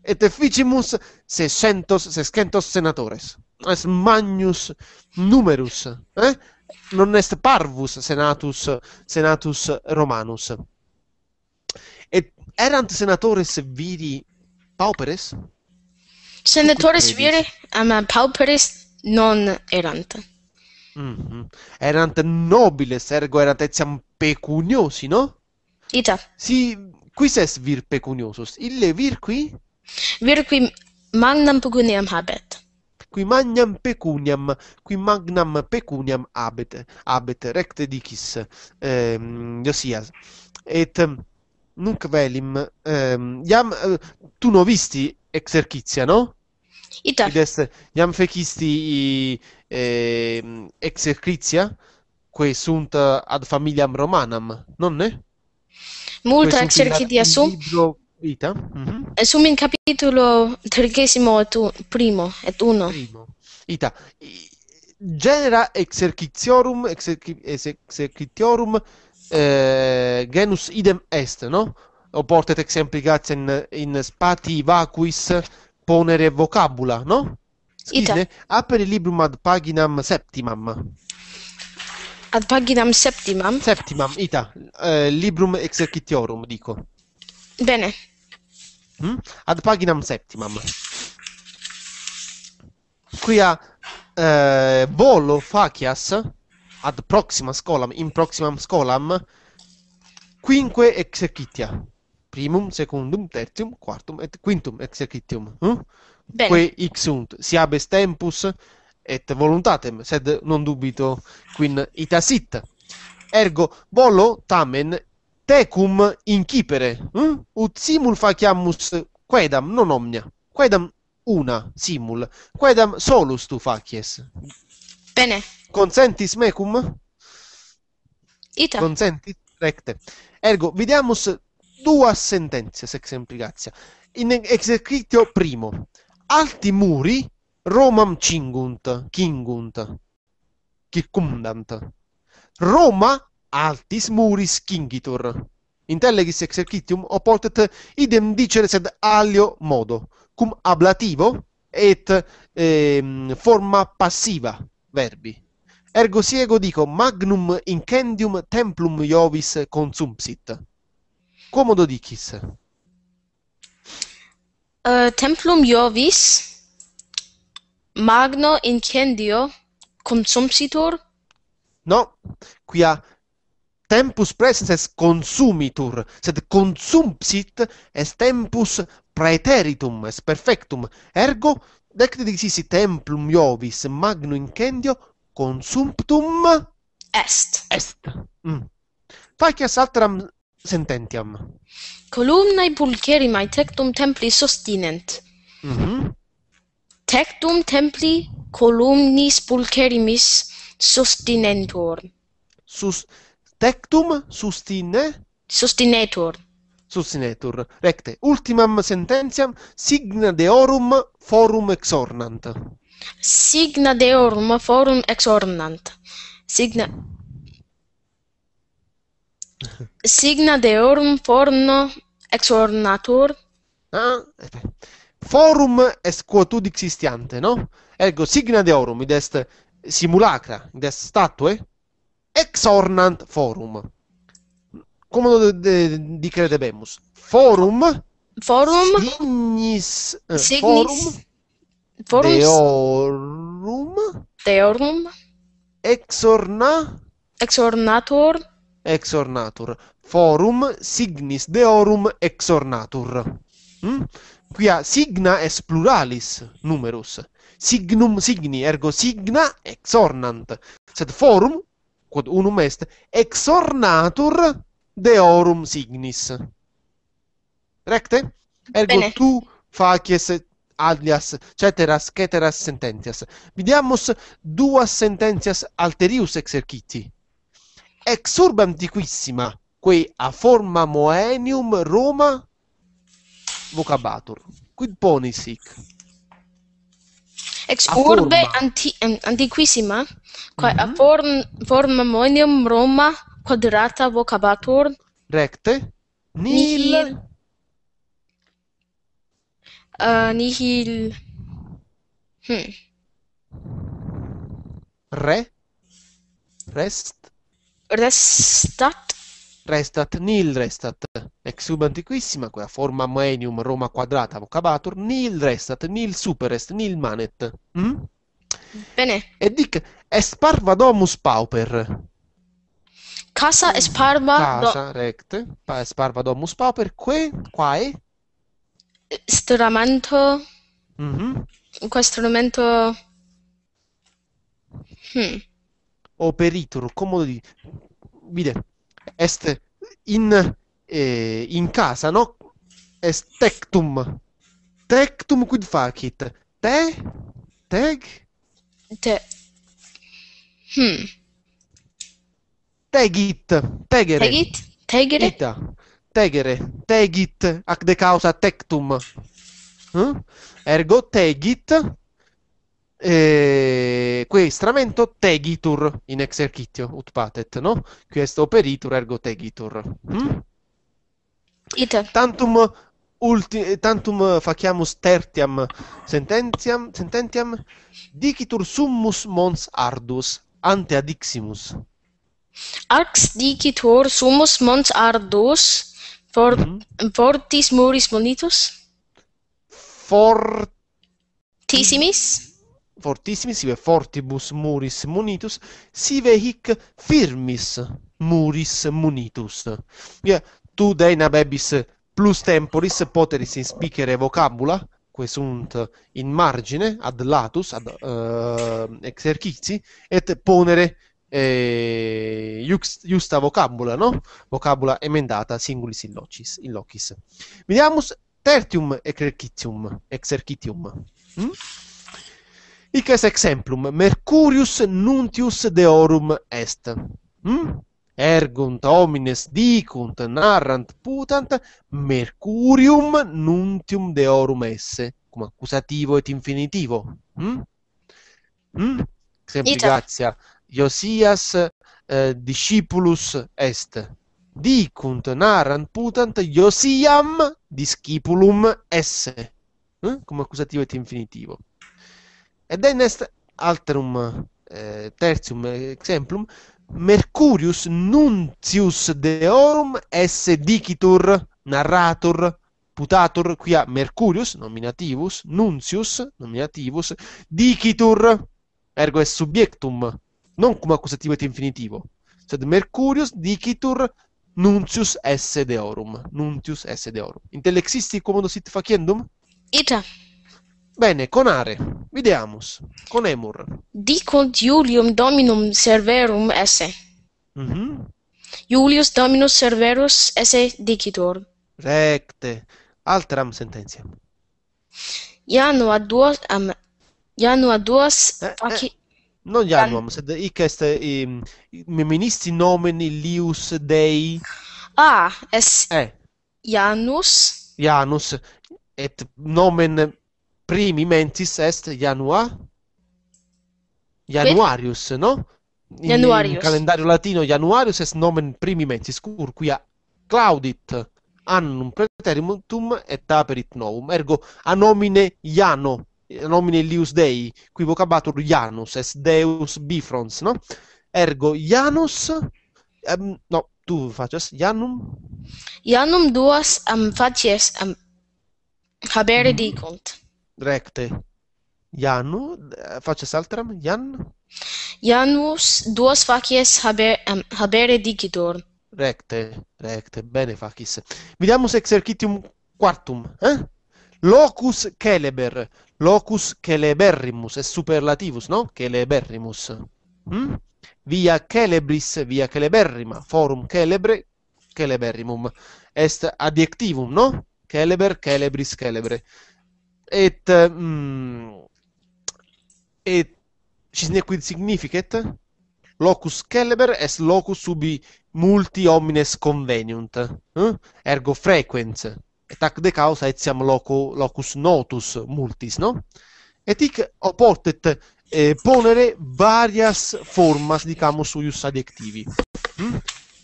et efficimus sescentos, sescentos senatores. Es magnus numerus, eh? non est parvus senatus, senatus romanus. Et erant senatores viri pauperes? Senatores viri ama ah, pauperes non erant. Mm -hmm. Erant nobiles, ergo erant etiam pecuniosi, no? Ita. Si, quis est vir pecuniosus? Ille vir qui? vir qui magnam pecuniam habet qui magnam pecuniam qui magnam pecuniam habet habet recte dicis eh, Josias et nunc velim ehm iam eh, tu no visti exercitia no ita iam fecisti i eh, exercitia quae sunt ad familiam romanam nonne multa exercitia sunt libro... Vita? Mm-hmm. È solo in capitolo tredicesimo tu, primo et uno. Primo. Ita. Genera exercitiorum, exercitiorum eh, genus idem est, no? O portet exemplicats in, in spati vacuis ponere vocabula, no? Scrive, aperi librum ad paginam septimam. Ad paginam septimam? Septimam, ita. Eh, librum exercitiorum, dico. Bene, Mh? Hm? Ad paginam septimam. Quia eh, volo facias ad proxima scolam, in proximam scolam, quinque exercitia. Primum, secundum, tertium, quartum et quintum exercitium. Hm? Que ixunt, si abes tempus et voluntatem, sed non dubito quin ita sit. Ergo, volo tamen tecum incipere, hm? ut simul faciamus quedam non omnia, quedam una simul, quedam solus tu facies. Bene. Consentis mecum? Ita. Consentis recte. Ergo, vidiamus duas sententias ex implicatia. In exercitio primo, alti muri Romam cingunt, kingunt, circumdant. Roma altis muris cingitur. Intelligis exercitium opotet idem dicere sed alio modo, cum ablativo et ehm, forma passiva verbi. Ergo si ego dico magnum incendium templum Iovis consumpsit. Comodo dicis. Uh, templum Iovis magno incendio consumpsitur? No, quia tempus presens est consumitur, sed consumpsit est tempus praeteritum, est perfectum. Ergo, dect de sisi templum Iovis magno incendio consumptum est. Est. Mm. Facias alteram sententiam. Columnae pulcheri mai tectum templi sostinent. Mm -hmm. Tectum templi columnis pulcherimis sostinentur. Sus tectum sustine sustinetur sustinetur recte ultimam sententiam signa deorum forum exornant signa deorum forum exornant signa signa deorum forum exornatur ah forum est quotud existiante no ergo signa deorum id est simulacra id est statue exornant forum. Como debemus? Forum forum signis eh, forum forum deorum deorum exorna exornatur exornatur forum signis deorum exornatur hm quia signa est pluralis numerus signum signi ergo signa exornant sed forum quod unum est exornatur deorum signis. Recte? Ergo Bene. tu facies alias ceteras ceteras sententias. Vidiamus duas sententias alterius exercitii. Ex urbe antiquissima, quae a forma moenium Roma vocabatur. Quid ponis hic? ex a urbe forma. Anti, um, antiquissima quae mm -hmm. a mhm. form, forma monium Roma quadrata vocabatur recte nihil nihil, uh, nihil hmm. re rest restat restat nil restat ex sub antiquissima, quella forma manium Roma quadrata vocabatur, nil restat, nil superest, nil manet. Mm? Bene. E dic, est parva domus pauper. Casa est parva... Casa, do... rect, pa est parva domus pauper, que, quae? Stramanto... Mm -hmm. Questo momento... Hmm. Operitur, comodo di... Vide, est in eh, in casa, no? Est tectum. Tectum quid facit? Te teg te Hm. Tegit, tegere. Tegit, tegere. Ita. Tegere, tegit, ac de causa tectum. Hm? Ergo tegit, eh, qui stramento tegitur in exercitio ut patet no questo operitur ergo tegitur hm? Ite. tantum ulti tantum faciamus tertiam sententiam sententiam dicitur summus mons ardus ante adiximus ax dicitur summus mons ardus for mm -hmm. fortis muris monitus fortissimis fortissimi sive fortibus muris munitus, sive hic firmis muris munitus. Yeah. Tu deina bebis plus temporis poteris inspicere vocabula, que sunt in margine, ad latus, ad uh, exercizi, et ponere eh, justa vocabula, no? Vocabula emendata singulis in locis. In locis. Vidiamus tertium exercitium. exercitium. Mm? Hic est exemplum, Mercurius nuntius deorum est. Hm? Ergunt homines dicunt, narrant, putant, Mercurium nuntium deorum esse, cum accusativo et infinitivo. Hm? Hm? Exempli, grazia, Iosias eh, discipulus est. Dicunt, narrant, putant, Iosiam discipulum esse, hm? cum accusativo et infinitivo. Et in est alterum eh, tertium exemplum Mercurius nuntius deorum esse dicitur narrator putator quia Mercurius nominativus nuntius nominativus dicitur ergo est subjectum non cum accusativo et infinitivo sed Mercurius dicitur nuntius esse deorum nuntius esse deorum intellexisti commodo sit faciendum ita Bene, conare. Videamus. Conemur. Dicunt Julium Dominum Serverum esse. Mhm. Mm Julius Dominus Serverus esse dicitur. Recte. Alteram sententiam. Janua duas... am Janua duas... Eh, eh, faci... eh, Non Januam, sed hic est um, ministri nomen ilius Dei. Ah, es eh. Janus. Janus et nomen primi mentis est janua... januarius, no? Januarius. In, calendario latino januarius est nomen primi mentis cur quia claudit annum preteritum et aperit novum. Ergo a nomine Iano, a nomine Lius Dei, qui vocabatur Janus est Deus bifrons, no? Ergo Janus um, no, tu facias Janum. Janum duas am facies am habere mm. dicunt recte. Janu faces altram Jan? Janus duos facies haber um, habere digitor. Recte, recte, bene facis. Vidamus exercitium quartum, eh? Locus celeber, locus celeberrimus, est superlativus, no? Celeberrimus. Hm? Via celebris, via celeberrima, forum celebre, celeberrimum. Est adiectivum, no? Celeber, celebris, celebre. It, mm, it, cisne quid significet? Locus celeber est locus ubi multi homines conveniunt, eh? ergo frequens, et ac de causa etiam loco, locus notus multis, no? Et hic oportet eh, ponere varias formas, diciamo, suius adjectivi. Mm?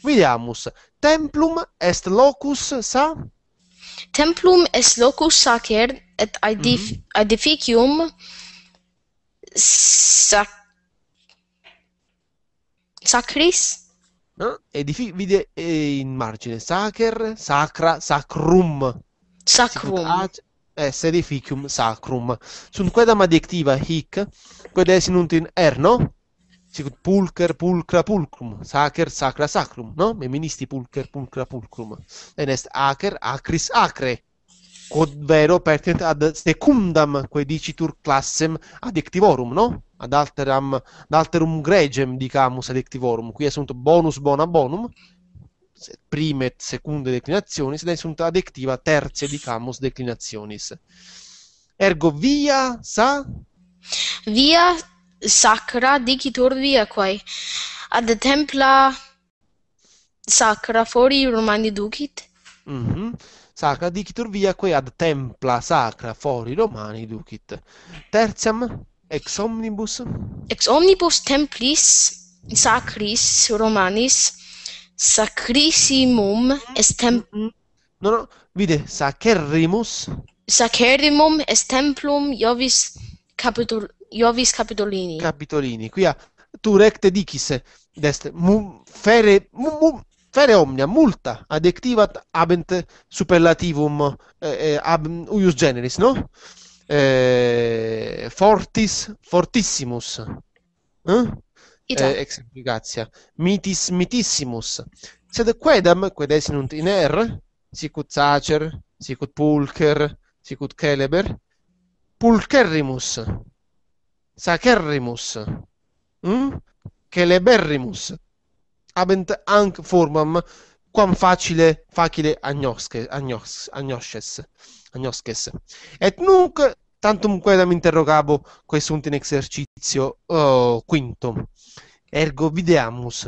Vediamus. Templum est locus, sa? templum est locus sacer et mm -hmm. edificium sac sacris no edific vide in margine sacer sacra sacrum sacrum Situat es edificium sacrum sunt quedam adjectiva hic quod est in unt erno pulcher pulcra pulcrum, sacer sacra sacrum, no? Meministi pulcher pulcra pulcrum. Then est acer acris acre, quod vero pertinent ad secundam quae dicitur classem adjectivorum, no? Ad alteram, ad alterum gregem dicamus adjectivorum, qui assunto bonus bona bonum, prime primet secunde declinationis, et sunt adjectiva tertia dicamus declinationis. Ergo via sa via sacra dicitur via quae ad templa sacra fori romani ducit mm sacra dicitur via quae ad templa sacra fori romani ducit tertiam ex omnibus ex omnibus templis sacris romanis sacrissimum mhm. est templum mhm. no no vide sacerrimus sacerrimum est templum iovis capitol Iovis capitolini. Capitolini. Qui tu recte dicis deste mu fere mu, mu fere omnia multa adectivat abent superlativum eh, eh, ab, uius generis, no? Eh, fortis fortissimus. Eh? Ita. Eh, Mitis mitissimus. Sed quedam, quid esinunt in er, sicut sacer, sicut pulcher, sicut celeber, pulcherrimus, sacerrimus, mm? celeberrimus, abent anc formam quam facile facile agnosces, agnosces, Et nunc tantum quedam interrogabo questunt in exercitio oh, quinto. Ergo videamus.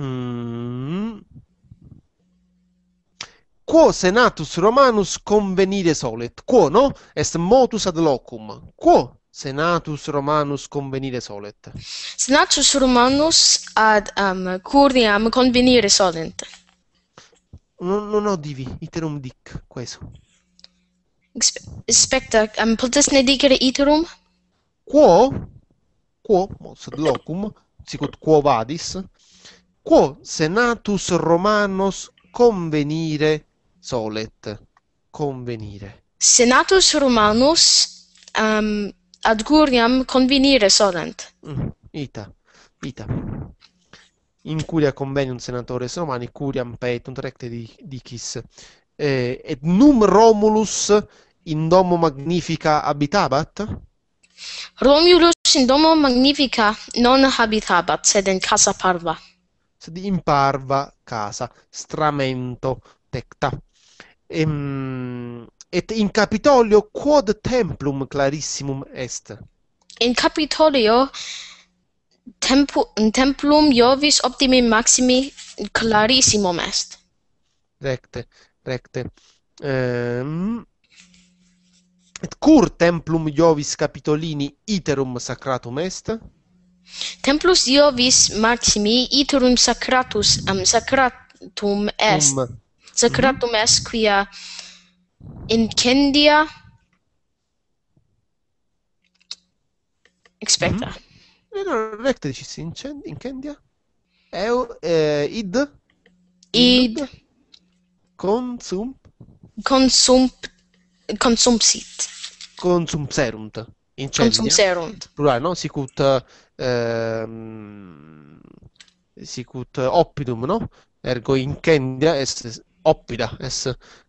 Mm. quo senatus romanus convenire solet quo no est motus ad locum quo senatus romanus convenire solet senatus romanus ad um, curiam convenire solent non non ho divi iterum dic queso aspetta am um, ne dicere iterum quo quo motus ad locum sic ut quo vadis quo senatus romanus convenire solet convenire. Senatus Romanus um, ad curiam convenire solent. Mm, ita, ita. In curia convenium senatore romani, curiam petunt recte dicis. Eh, et num Romulus in domo magnifica abitabat? Romulus in domo magnifica non habitabat, sed in casa parva. Sed in parva casa, stramento, tecta. em, et in Capitolio quod templum clarissimum est? In Capitolio tempu, templum Iovis optimi maximi clarissimum est. Recte, recte. Um, et cur templum Iovis Capitolini iterum sacratum est? Templus Iovis maximi iterum sacratus um, sacratum est. Um, Ze mhm. mm-hmm. kratomess quia incendia expecta. Mm-hmm. Allora, elettrici eh, si incendi, incendia. Eu, eh, id. Id. Consum. Consum. Consumpsit. Consumserunt. Incendia. Consumserunt. Plurale, no? Sicut. Ehm, sicut eh, oppidum, no? Ergo in incendia est oppida, es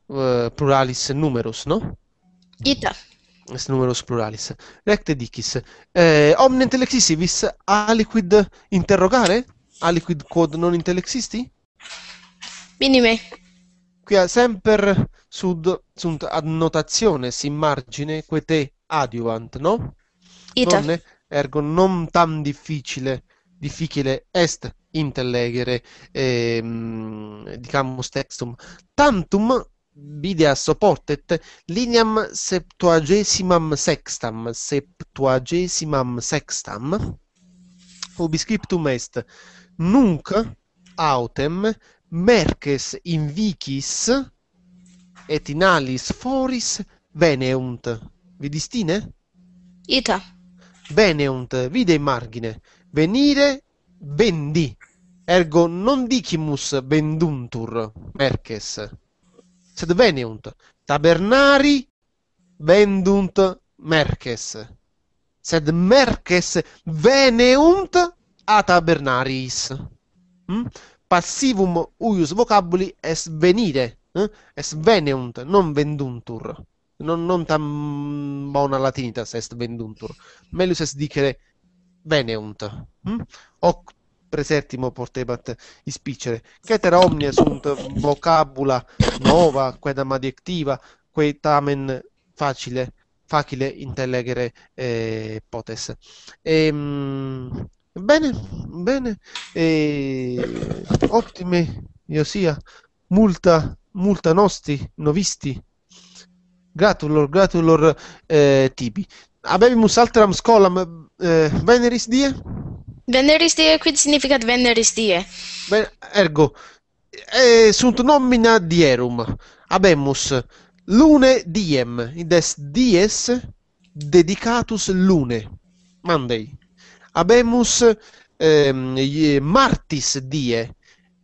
uh, pluralis numerus, no? Ita. Es numerus pluralis. Recte dicis. Eh, omne intellexivis aliquid interrogare? Aliquid quod non intellexisti? Minime. Quia semper sud sunt ad notationes in margine que te adiuvant, no? Ita. Nonne, ergo non tam difficile, difficile est intellegere ehm dicamus textum tantum bidea supportet lineam septuagesimam sextam septuagesimam sextam ubi scriptum est nunc autem merces in vicis et in alis foris veneunt vidistine ita veneunt vide in margine venire vendi Ergo non dicimus venduntur merces, sed veniunt tabernari vendunt merces, sed merces veneunt a tabernaris. Mm? Passivum uius vocabuli es venire, eh? es veneunt, non venduntur. Non, non tam bona latinitas est venduntur. Melius est dicere veneunt. Mm? Hm? Hoc presertimo portebat ispicere. Cetera omnia sunt vocabula nova, quedam adjectiva, quae tamen facile, facile intellegere eh, potes. Ehm, bene, bene, e, ottime, io sia, multa, multa nostri, novisti, gratulor, gratulor eh, tibi. Abevimus altram scolam eh, veneris die? Veneris die quid significat veneris die? Ben, ergo eh, sunt nomina dierum. Habemus lune diem id est dies dedicatus lune. Mandei. Habemus eh, martis die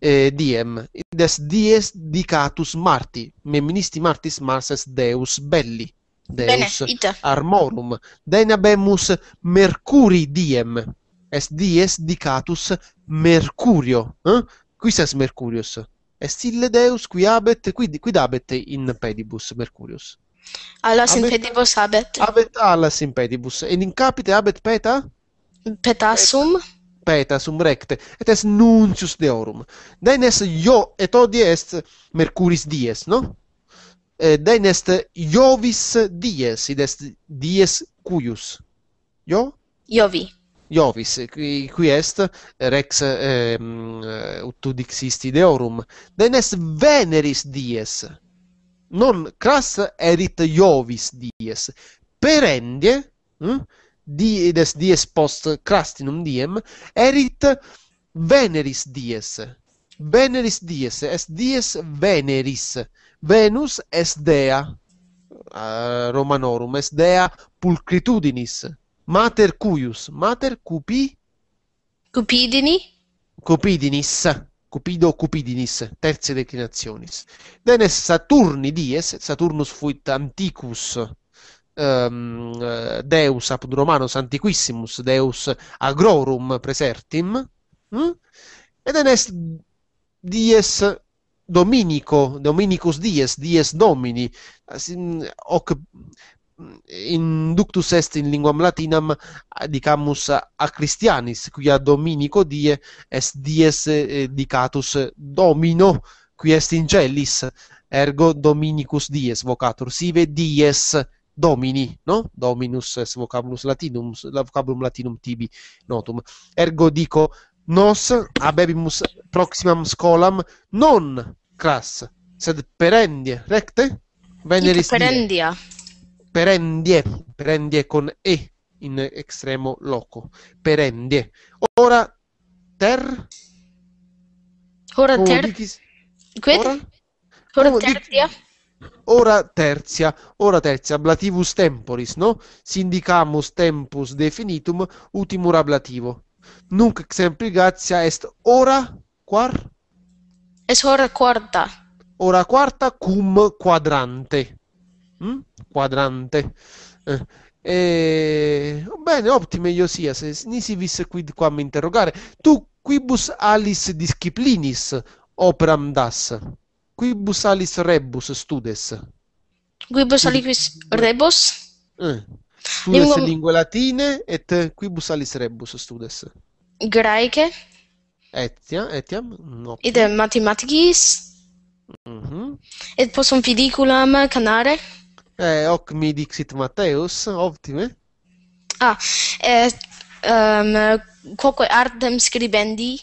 eh, diem id est dies dedicatus marti. Meministi martis mars est deus belli. Deus Bene, ita. armorum. Deine habemus mercuri diem est dies dicatus Mercurio. Eh? Quis est Mercurius? Est ille Deus qui abet, qui qui abet in pedibus Mercurius? Alas in pedibus abet. Abet alas in pedibus. Et in capite abet peta? Petasum. Petasum recte. Et est nuncius deorum. Deinest io et odie est Mercuris dies, no? Et eh, deinest Iovis dies, id est dies cuius. Io? Iovi. Iovis, qui, qui est rex eh, ut dixisti deorum, denes veneris dies, non cras erit Iovis dies, perendie, hm? dies dies post crastinum diem, erit veneris dies. Veneris dies, est dies veneris. Venus est dea, uh, Romanorum, est dea pulcritudinis, mater cuius, mater cupi? Cupidini? Cupidinis, cupido cupidinis, terze declinationis. Denes Saturni dies, Saturnus fuit anticus, um, ehm, deus apud romanos antiquissimus, deus agrorum presertim, hm? et denes dies Dominico, Dominicus dies, dies Domini, hoc inductus est in linguam latinam dicamus a christianis qui a dominico die est dies eh, dicatus domino qui est in cellis ergo dominicus dies vocatur sive dies domini no dominus est vocabulum latinum la vocabulum latinum tibi notum ergo dico nos habebimus proximam scolam non class sed perendia recte veneris perendia die. perendie, perendie con E in estremo loco, perendie. Ora ter... Ora ter... Ora? Ora terzia? Ora terzia, ora terzia, ablativus temporis, no? Sindicamus tempus definitum, ultimur ablativo. Nunc sempligatia est ora quar? Es ora quarta. Ora quarta cum quadrante. Mm? Quadrante. Eh. E... Oh, bene, ottime Iosias, nisivis quid quam interrogare. Tu quibus alis disciplinis operam das? Quibus alis rebus studes? Quibus alis rebus? Eh. Studes Lingua... lingue latine et quibus alis rebus studes? Graeche. Etiam, etiam, no. Mm, Idem mathematicis? Mm -hmm. Et possum fidiculam canare? Eh hoc mi dixit Matheus optime. Ah, et, eh, um, ehm, quoque artem scribendi?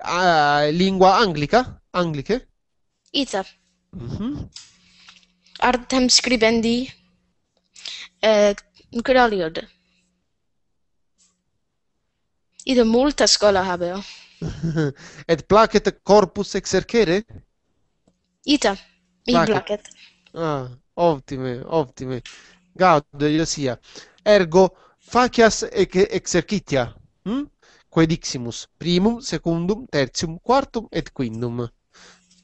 Ah, lingua anglica, anglice. Ita. Mhm. artem scribendi. Eh in quale lingua? Ida multa scola habeo. Et placet corpus exercere? Ita. Mi placet. placet. Ah, ottime, ottime. Gaudio sia. Ergo facias exercitia, hm? quediximus, primum, secundum, tertium, quartum et quindum.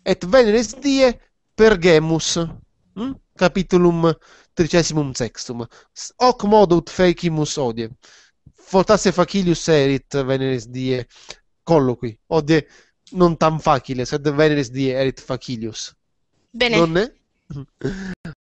Et veneres die pergemus, hm? capitulum tricessimum sextum. Hoc modo ut fecimus odie. Fortasse facilius erit veneres die colloqui, odie non tam facile, sed veneres die erit facilius. Bene. Non